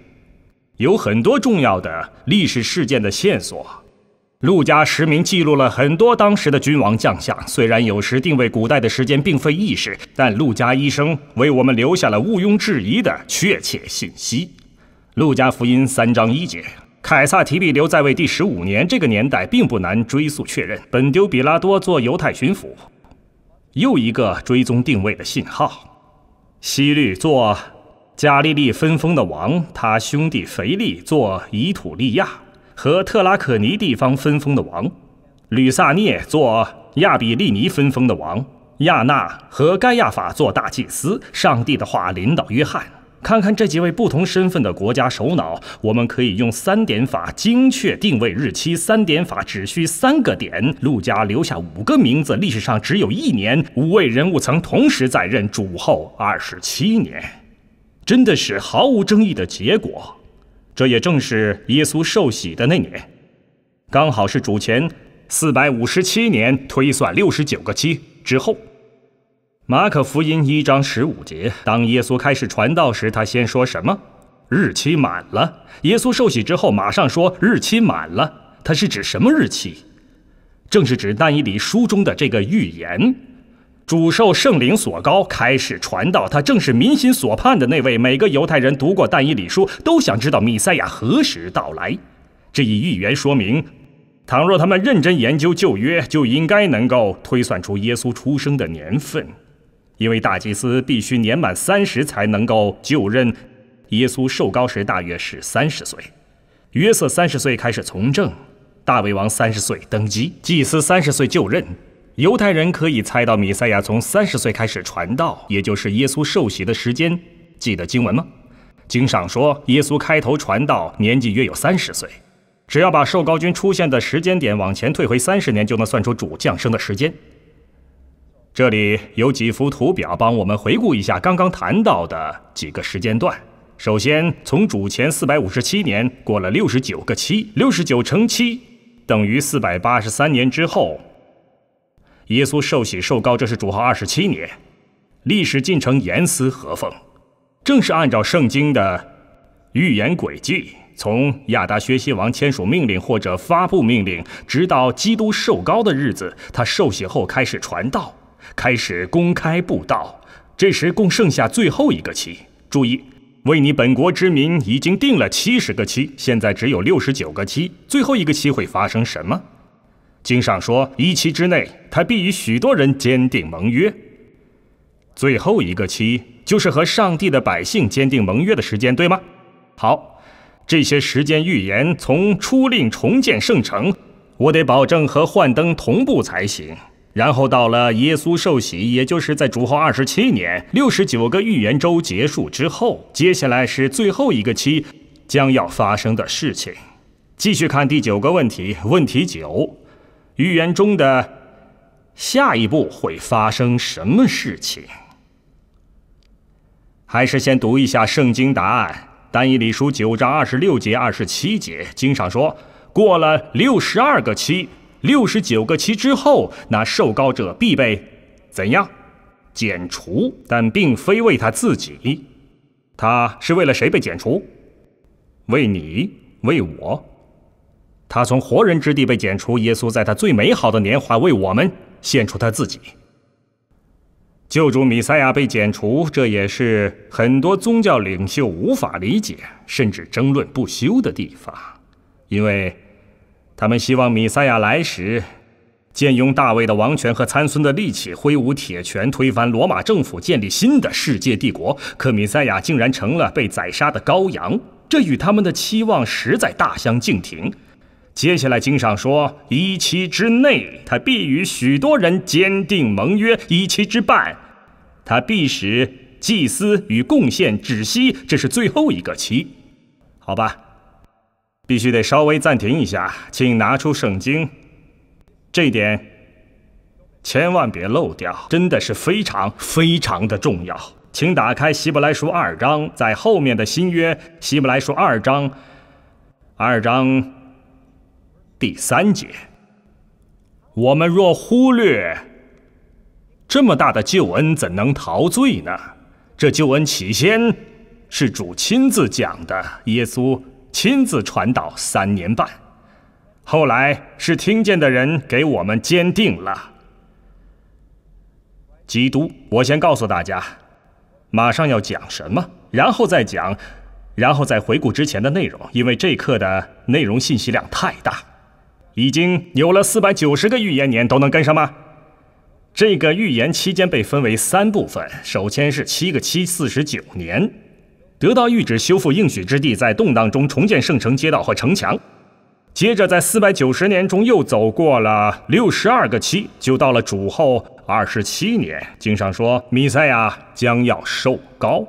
Speaker 1: 有很多重要的历史事件的线索，《路加》实名记录了很多当时的君王将相。虽然有时定位古代的时间并非易事，但《路加》一生为我们留下了毋庸置疑的确切信息。《路加福音》三章一节。凯撒提利留在位第十五年，这个年代并不难追溯确认。本丢比拉多做犹太巡抚，又一个追踪定位的信号。希律做加利利分封的王，他兄弟腓力做以土利亚和特拉可尼地方分封的王。吕萨涅做亚比利尼分封的王，亚那和盖亚法做大祭司。上帝的话领导约翰。看看这几位不同身份的国家首脑，我们可以用三点法精确定位日期。三点法只需三个点，陆家留下五个名字，历史上只有一年，五位人物曾同时在任，主后二十七年，真的是毫无争议的结果。这也正是耶稣受洗的那年，刚好是主前四百五十七年，推算六十九个七之后。马可福音一章十五节，当耶稣开始传道时，他先说什么？日期满了。耶稣受洗之后，马上说日期满了。他是指什么日期？正是指但以理书中的这个预言：主受圣灵所高，开始传道，他正是民心所盼的那位。每个犹太人读过但以理书，都想知道弥赛亚何时到来。这一预言说明，倘若他们认真研究旧约，就应该能够推算出耶稣出生的年份。因为大祭司必须年满三十才能够就任，耶稣受高时大约是三十岁，约瑟三十岁开始从政，大卫王三十岁登基，祭司三十岁就任，犹太人可以猜到米赛亚从三十岁开始传道，也就是耶稣受洗的时间。记得经文吗？经上说耶稣开头传道年纪约有三十岁，只要把受高君出现的时间点往前退回三十年，就能算出主降生的时间。这里有几幅图表帮我们回顾一下刚刚谈到的几个时间段。首先，从主前四百五十七年过了六十九个七，六十九乘七等于四百八十三年之后，耶稣受洗受膏，这是主号二十七年。历史进程严丝合缝，正是按照圣经的预言轨迹，从亚达薛西王签署命令或者发布命令，直到基督受膏的日子，他受洗后开始传道。开始公开布道。这时，共剩下最后一个期，注意，为你本国之民已经定了七十个期，现在只有六十九个期，最后一个期会发生什么？经上说，一期之内，他必与许多人坚定盟约。最后一个期就是和上帝的百姓签订盟约的时间，对吗？好，这些时间预言从出令重建圣城，我得保证和幻灯同步才行。然后到了耶稣受洗，也就是在主后二十七年，六十九个预言周结束之后，接下来是最后一个期将要发生的事情。继续看第九个问题，问题九：预言中的下一步会发生什么事情？还是先读一下圣经答案，单以理书九章二十六节二十七节经上说，过了六十二个期。六十九个期之后，那受膏者必被怎样剪除？但并非为他自己，他是为了谁被剪除？为你，为我。他从活人之地被剪除。耶稣在他最美好的年华为我们献出他自己。救主米赛亚被剪除，这也是很多宗教领袖无法理解，甚至争论不休的地方，因为。他们希望米塞亚来时，借用大卫的王权和参孙的力气，挥舞铁拳推翻罗马政府，建立新的世界帝国。可米塞亚竟然成了被宰杀的羔羊，这与他们的期望实在大相径庭。接下来经上说，一期之内，他必与许多人坚定盟约；一期之半，他必使祭司与贡献止息。这是最后一个期，好吧。必须得稍微暂停一下，请拿出圣经，这一点千万别漏掉，真的是非常非常的重要。请打开《希伯来书》二章，在后面的新约《希伯来书》二章，二章第三节。我们若忽略这么大的救恩，怎能陶醉呢？这救恩起先是主亲自讲的，耶稣。亲自传道三年半，后来是听见的人给我们坚定了基督。我先告诉大家，马上要讲什么，然后再讲，然后再回顾之前的内容，因为这课的内容信息量太大，已经有了四百九十个预言年，都能跟上吗？这个预言期间被分为三部分，首先是七个七四十九年。得到谕旨修复应许之地，在动荡中重建圣城街道和城墙。接着，在四百九十年中又走过了六十二个期，就到了主后二十七年。经上说，弥赛亚将要受膏。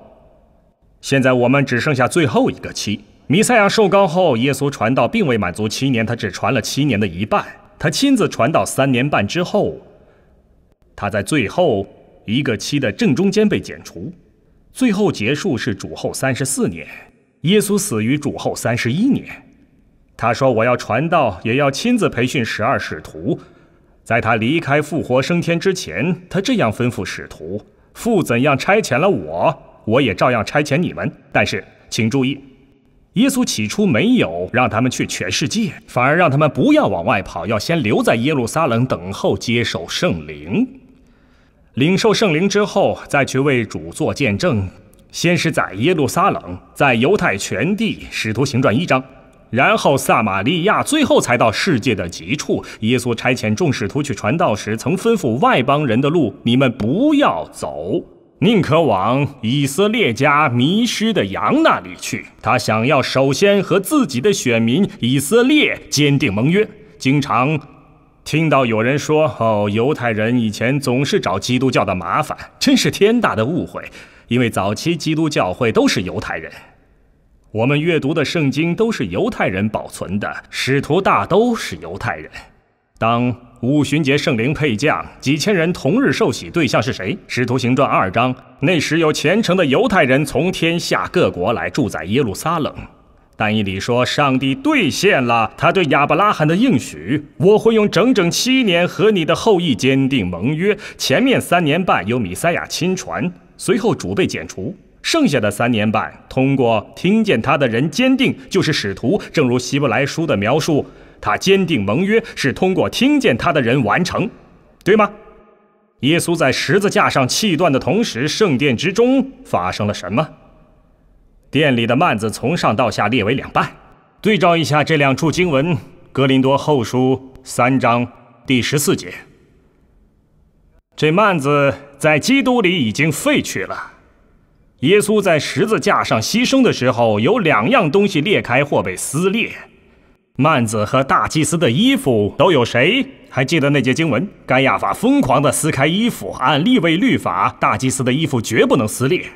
Speaker 1: 现在我们只剩下最后一个期。弥赛亚受膏后，耶稣传道并未满足七年，他只传了七年的一半。他亲自传道三年半之后，他在最后一个期的正中间被剪除。最后结束是主后三十四年，耶稣死于主后三十一年。他说：“我要传道，也要亲自培训十二使徒。在他离开复活升天之前，他这样吩咐使徒：父怎样差遣了我，我也照样差遣你们。但是，请注意，耶稣起初没有让他们去全世界，反而让他们不要往外跑，要先留在耶路撒冷等候接受圣灵。”领受圣灵之后，再去为主作见证。先是在耶路撒冷，在犹太全地，使徒行传一章；然后撒玛利亚，最后才到世界的极处。耶稣差遣众使徒去传道时，曾吩咐外邦人的路，你们不要走，宁可往以色列家迷失的羊那里去。他想要首先和自己的选民以色列坚定盟约，经常。听到有人说：“哦，犹太人以前总是找基督教的麻烦，真是天大的误会。”因为早期基督教会都是犹太人，我们阅读的圣经都是犹太人保存的，使徒大都是犹太人。当五旬节圣灵配降，几千人同日受洗，对象是谁？《使徒行传》二章。那时有虔诚的犹太人从天下各国来住在耶路撒冷。但以理说，上帝兑现了他对亚伯拉罕的应许：“我会用整整七年和你的后裔坚定盟约。”前面三年半由米塞亚亲传，随后主被剪除，剩下的三年半通过听见他的人坚定，就是使徒。正如希伯来书的描述，他坚定盟约是通过听见他的人完成，对吗？耶稣在十字架上气断的同时，圣殿之中发生了什么？店里的幔子从上到下裂为两半，对照一下这两处经文，《格林多后书》三章第十四节。这幔子在基督里已经废去了。耶稣在十字架上牺牲的时候，有两样东西裂开或被撕裂：幔子和大祭司的衣服。都有谁还记得那节经文？该亚法疯狂地撕开衣服，按立位律法，大祭司的衣服绝不能撕裂。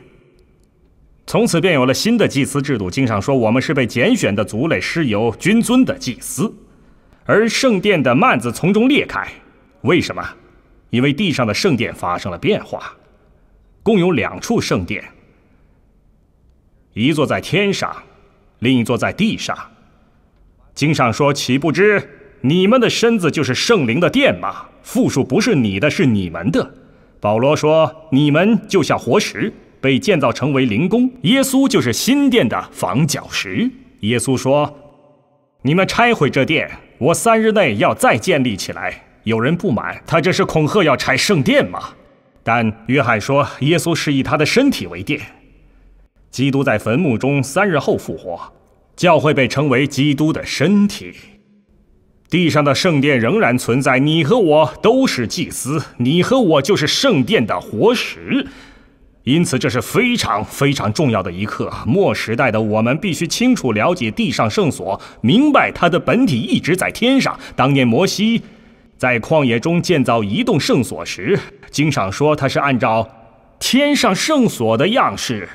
Speaker 1: 从此便有了新的祭司制度。经上说，我们是被拣选的族类，是有君尊的祭司。而圣殿的幔子从中裂开，为什么？因为地上的圣殿发生了变化。共有两处圣殿，一座在天上，另一座在地上。经上说，岂不知你们的身子就是圣灵的殿吗？复数不是你的是你们的。保罗说，你们就像活石。被建造成为灵宫，耶稣就是新殿的房角石。耶稣说：“你们拆毁这殿，我三日内要再建立起来。”有人不满，他这是恐吓要拆圣殿吗？但约翰说：“耶稣是以他的身体为殿。”基督在坟墓中三日后复活，教会被称为基督的身体。地上的圣殿仍然存在，你和我都是祭司，你和我就是圣殿的活石。因此，这是非常非常重要的一刻。末时代的我们必须清楚了解地上圣所，明白它的本体一直在天上。当年摩西在旷野中建造移动圣所时，经常说他是按照天上圣所的样式。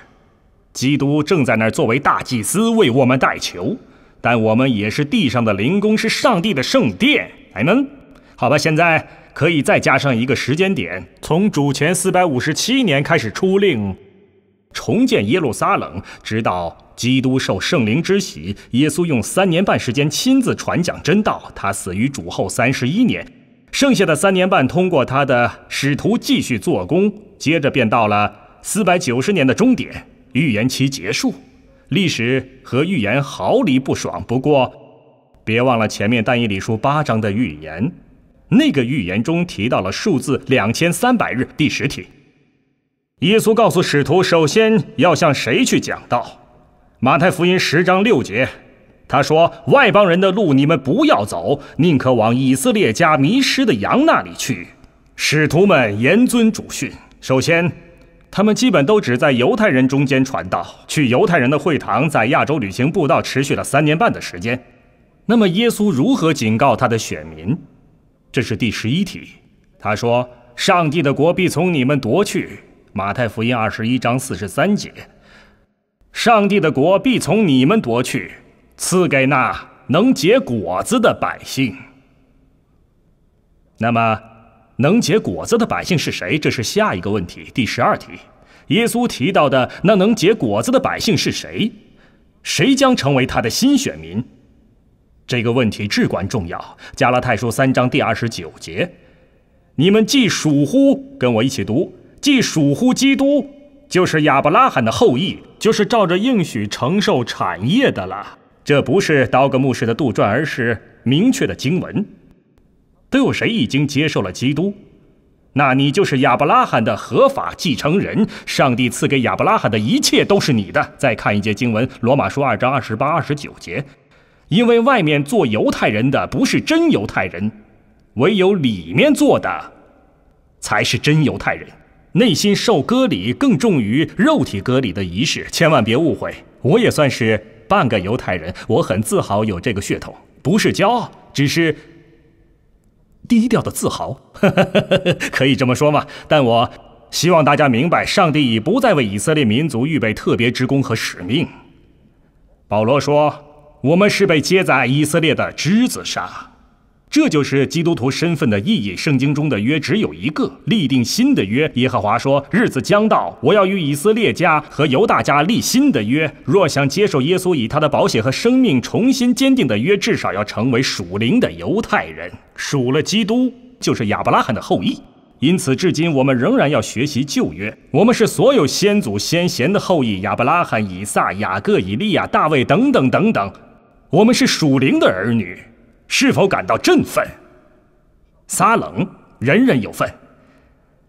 Speaker 1: 基督正在那儿作为大祭司为我们代求，但我们也是地上的灵宫，是上帝的圣殿。哎们，好吧，现在。可以再加上一个时间点，从主前四百五十七年开始出令重建耶路撒冷，直到基督受圣灵之喜，耶稣用三年半时间亲自传讲真道，他死于主后三十一年，剩下的三年半通过他的使徒继续做工，接着便到了四百九十年的终点，预言期结束，历史和预言毫厘不爽。不过，别忘了前面但以理书八章的预言。那个预言中提到了数字两千三百日。第十题，耶稣告诉使徒，首先要向谁去讲道？马太福音十章六节，他说：“外邦人的路，你们不要走，宁可往以色列家迷失的羊那里去。”使徒们严遵主训，首先，他们基本都只在犹太人中间传道，去犹太人的会堂，在亚洲旅行布道持续了三年半的时间。那么，耶稣如何警告他的选民？这是第十一题，他说：“上帝的国必从你们夺去。”马太福音二十一章四十三节：“上帝的国必从你们夺去，赐给那能结果子的百姓。”那么，能结果子的百姓是谁？这是下一个问题，第十二题。耶稣提到的那能结果子的百姓是谁？谁将成为他的新选民？这个问题至关重要。加拉泰书三章第二十九节：“你们既属乎跟我一起读，既属乎基督，就是亚伯拉罕的后裔，就是照着应许承受产业的了。”这不是刀戈牧师的杜撰，而是明确的经文。都有谁已经接受了基督？那你就是亚伯拉罕的合法继承人，上帝赐给亚伯拉罕的一切都是你的。再看一节经文：罗马书二章二十八、二十九节。因为外面做犹太人的不是真犹太人，唯有里面做的，才是真犹太人。内心受割礼更重于肉体割礼的仪式。千万别误会，我也算是半个犹太人，我很自豪有这个血统，不是骄傲，只是低调的自豪。可以这么说吗？但我希望大家明白，上帝已不再为以色列民族预备特别之工和使命。保罗说。我们是被接在以色列的枝子上，这就是基督徒身份的意义。圣经中的约只有一个，立定新的约。耶和华说：“日子将到，我要与以色列家和犹大家立新的约。若想接受耶稣以他的宝血和生命重新坚定的约，至少要成为属灵的犹太人，属了基督就是亚伯拉罕的后裔。因此，至今我们仍然要学习旧约。我们是所有先祖先贤的后裔，亚伯拉罕、以撒、雅各、以利亚、大卫等等等等。我们是属灵的儿女，是否感到振奋？撒冷，人人有份。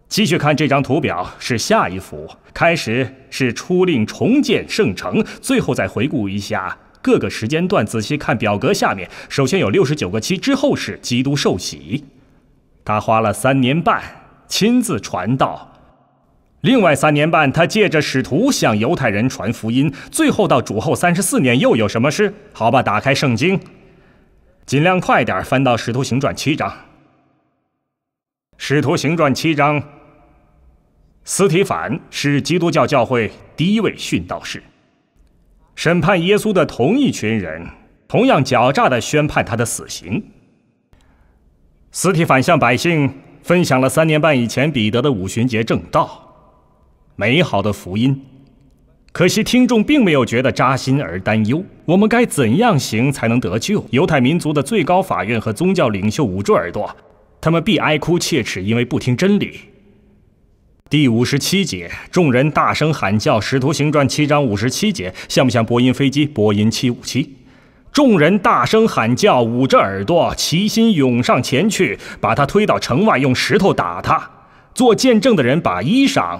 Speaker 1: 继续看这张图表，是下一幅。开始是出令重建圣城，最后再回顾一下各个时间段。仔细看表格下面，首先有六十九个七，之后是基督受洗，他花了三年半亲自传道。另外三年半，他借着使徒向犹太人传福音，最后到主后三十四年又有什么事？好吧，打开圣经，尽量快点翻到《使徒行传》七章。《使徒行传》七章，斯提凡是基督教教会第一位殉道士。审判耶稣的同一群人，同样狡诈地宣判他的死刑。斯提凡向百姓分享了三年半以前彼得的五旬节正道。美好的福音，可惜听众并没有觉得扎心而担忧。我们该怎样行才能得救？犹太民族的最高法院和宗教领袖捂住耳朵，他们必哀哭切齿，因为不听真理。第五十七节，众人大声喊叫，《使徒行传》七章五十七节，像不像波音飞机波音七五七？众人大声喊叫，捂着耳朵，齐心涌上前去，把他推到城外，用石头打他。做见证的人把衣裳。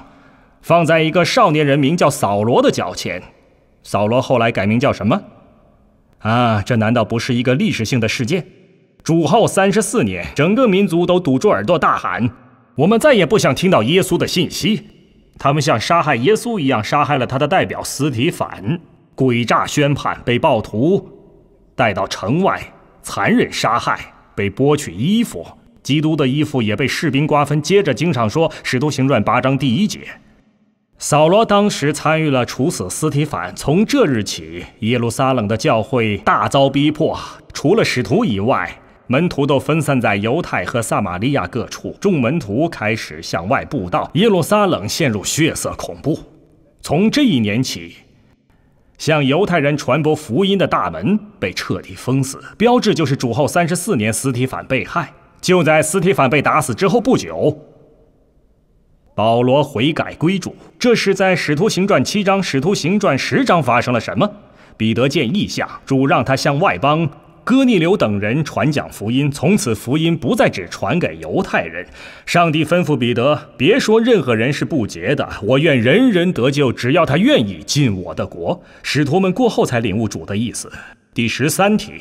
Speaker 1: 放在一个少年人名叫扫罗的脚前，扫罗后来改名叫什么？啊，这难道不是一个历史性的事件？主后三十四年，整个民族都堵住耳朵大喊：“我们再也不想听到耶稣的信息。”他们像杀害耶稣一样杀害了他的代表斯提凡，诡诈宣判被暴徒带到城外，残忍杀害，被剥去衣服，基督的衣服也被士兵瓜分。接着经上说，《使徒行传》八章第一节。扫罗当时参与了处死斯提凡。从这日起，耶路撒冷的教会大遭逼迫，除了使徒以外，门徒都分散在犹太和撒玛利亚各处。众门徒开始向外布道，耶路撒冷陷入血色恐怖。从这一年起，向犹太人传播福音的大门被彻底封死。标志就是主后三十四年，斯提凡被害。就在斯提凡被打死之后不久。保罗悔改归主，这是在《使徒行传》七章、《使徒行传》十章发生了什么？彼得见异象，主让他向外邦哥尼流等人传讲福音。从此，福音不再只传给犹太人。上帝吩咐彼得，别说任何人是不洁的，我愿人人得救，只要他愿意进我的国。使徒们过后才领悟主的意思。第十三题。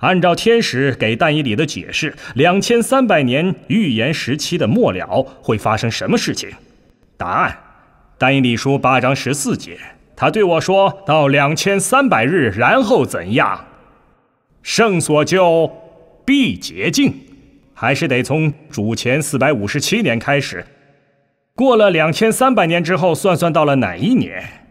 Speaker 1: 按照天使给但以理的解释，两千三百年预言时期的末了会发生什么事情？答案，但以理书八章十四节，他对我说：“到两千三百日，然后怎样？”圣所就必洁净，还是得从主前四百五十七年开始。过了两千三百年之后，算算到了哪一年？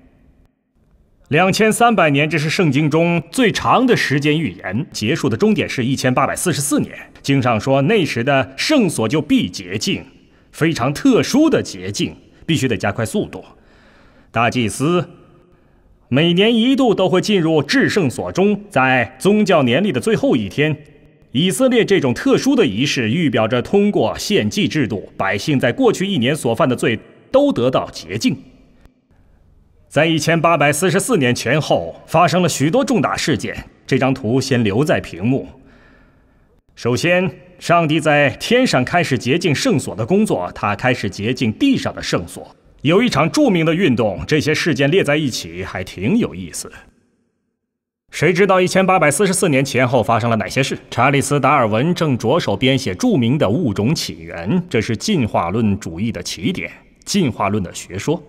Speaker 1: 两千三百年，这是圣经中最长的时间预言结束的终点是一千八百四十四年。经上说，那时的圣所就必洁净，非常特殊的洁净，必须得加快速度。大祭司每年一度都会进入至圣所中，在宗教年历的最后一天，以色列这种特殊的仪式预表着通过献祭制度，百姓在过去一年所犯的罪都得到洁净。在一千八百四十四年前后发生了许多重大事件。这张图先留在屏幕。首先，上帝在天上开始洁净圣所的工作，他开始洁净地上的圣所。有一场著名的运动。这些事件列在一起还挺有意思。谁知道一千八百四十四年前后发生了哪些事？查理斯·达尔文正着手编写著名的《物种起源》，这是进化论主义的起点，进化论的学说。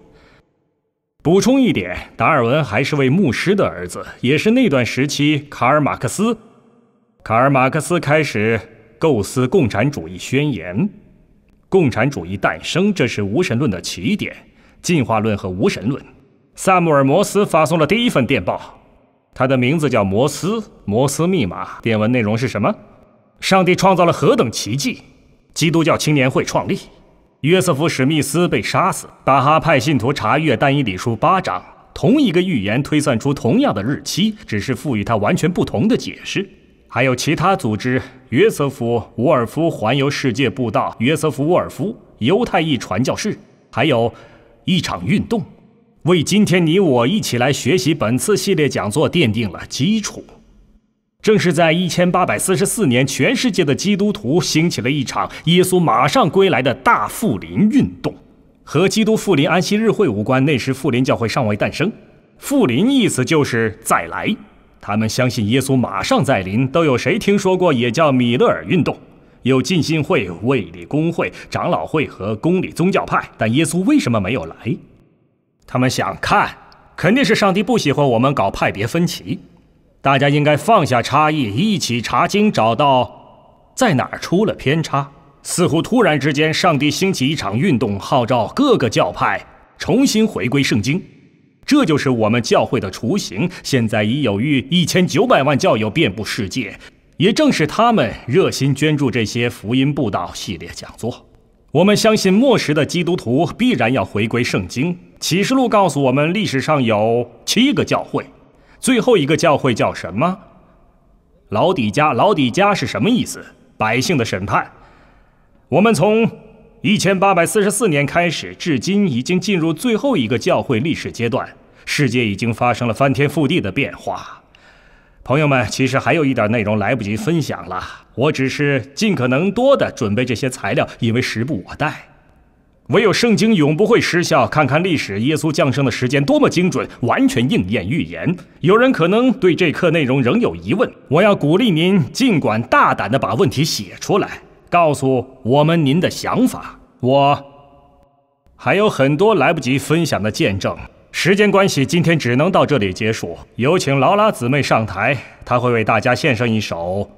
Speaker 1: 补充一点，达尔文还是位牧师的儿子，也是那段时期卡尔·马克思。卡尔·马克思开始构思《共产主义宣言》，《共产主义诞生》，这是无神论的起点。进化论和无神论。萨穆尔·摩斯发送了第一份电报，他的名字叫摩斯。摩斯密码电文内容是什么？上帝创造了何等奇迹？基督教青年会创立。约瑟夫·史密斯被杀死。巴哈派信徒查阅《但以理书》八章，同一个预言推算出同样的日期，只是赋予它完全不同的解释。还有其他组织，约瑟夫·沃尔夫环游世界布道。约瑟夫·沃尔夫，犹太裔传教士。还有，一场运动，为今天你我一起来学习本次系列讲座奠定了基础。正是在1844年，全世界的基督徒兴起了一场耶稣马上归来的大复临运动，和基督复临安息日会无关。那时复临教会尚未诞生。复临意思就是再来，他们相信耶稣马上再临。都有谁听说过？也叫米勒尔运动，有浸信会、卫理公会、长老会和公理宗教派。但耶稣为什么没有来？他们想看，肯定是上帝不喜欢我们搞派别分歧。大家应该放下差异，一起查经，找到在哪儿出了偏差。似乎突然之间，上帝兴起一场运动，号召各个教派重新回归圣经。这就是我们教会的雏形，现在已有逾一千九百万教友遍布世界。也正是他们热心捐助这些福音布道系列讲座。我们相信末时的基督徒必然要回归圣经。启示录告诉我们，历史上有七个教会。最后一个教会叫什么？老底家，老底家是什么意思？百姓的审判。我们从一千八百四十四年开始，至今已经进入最后一个教会历史阶段，世界已经发生了翻天覆地的变化。朋友们，其实还有一点内容来不及分享了，我只是尽可能多的准备这些材料，因为时不我待。唯有圣经永不会失效。看看历史，耶稣降生的时间多么精准，完全应验预言。有人可能对这课内容仍有疑问，我要鼓励您，尽管大胆地把问题写出来，告诉我们您的想法。我还有很多来不及分享的见证，时间关系，今天只能到这里结束。有请劳拉姊妹上台，她会为大家献上一首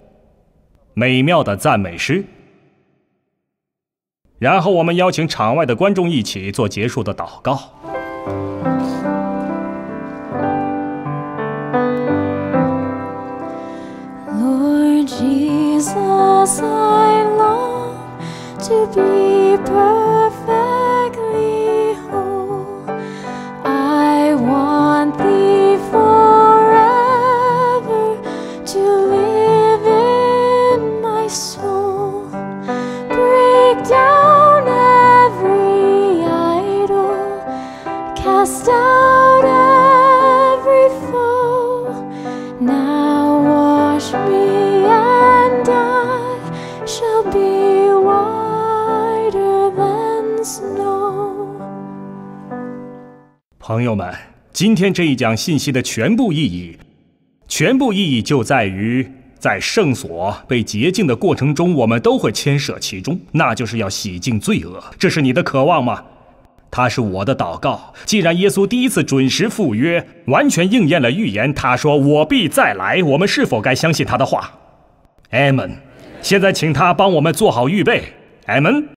Speaker 1: 美妙的赞美诗。然后我们邀请场外的观众一起做结束的祷告。朋友们，今天这一讲信息的全部意义，全部意义就在于，在圣所被洁净的过程中，我们都会牵涉其中，那就是要洗净罪恶。这是你的渴望吗？它是我的祷告。既然耶稣第一次准时赴约，完全应验了预言，他说我必再来，我们是否该相信他的话？阿门。现在请他帮我们做好预备。阿门。